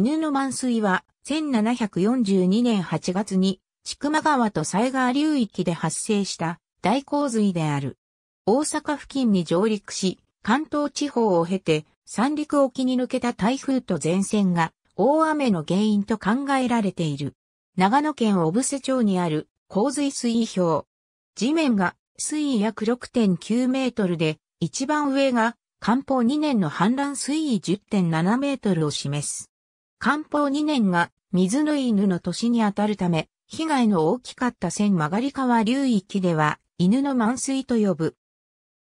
犬の満水は、1742年8月に、千曲川と西川流域で発生した大洪水である。大阪付近に上陸し、関東地方を経て、三陸沖に抜けた台風と前線が、大雨の原因と考えられている。長野県小布施町にある洪水水位表。地面が水位約6.9メートルで、一番上が、漢方2年の氾濫水位10.7メートルを示す。官報2年が水の犬の年にあたるため、被害の大きかった千曲川流域では犬の満水と呼ぶ。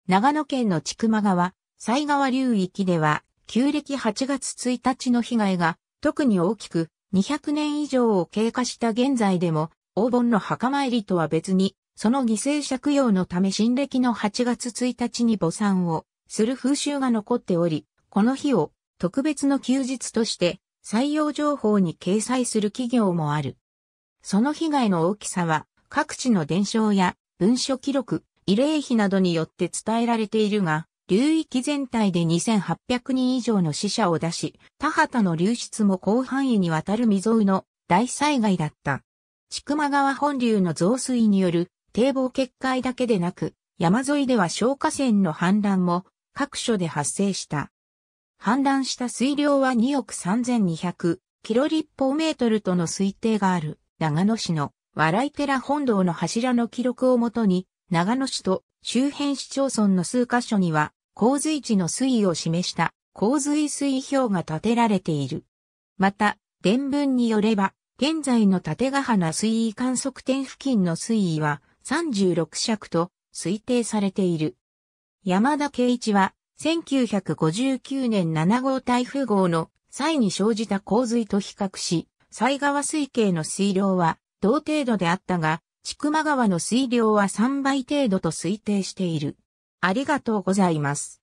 長野県の千曲川、西川流域では旧暦8月1日の被害が特に大きく200年以上を経過した現在でも黄金の墓参りとは別にその犠牲者供養のため新暦の8月1日に墓参をする風習が残っており、この日を特別の休日として採用情報に掲載する企業もある。その被害の大きさは各地の伝承や文書記録、慰霊碑などによって伝えられているが、流域全体で2800人以上の死者を出し、田畑の流出も広範囲にわたる未曾有の大災害だった。千曲川本流の増水による堤防決壊だけでなく、山沿いでは消火栓の氾濫も各所で発生した。氾濫した水量は2億3200キロ立方メートルとの推定がある長野市の笑い寺本堂の柱の記録をもとに長野市と周辺市町村の数カ所には洪水地の水位を示した洪水水表が建てられている。また、伝文によれば、現在の縦ヶ花水位観測点付近の水位は36尺と推定されている。山田圭一は1959年7号台風号の際に生じた洪水と比較し、西川水系の水量は同程度であったが、千曲川の水量は3倍程度と推定している。ありがとうございます。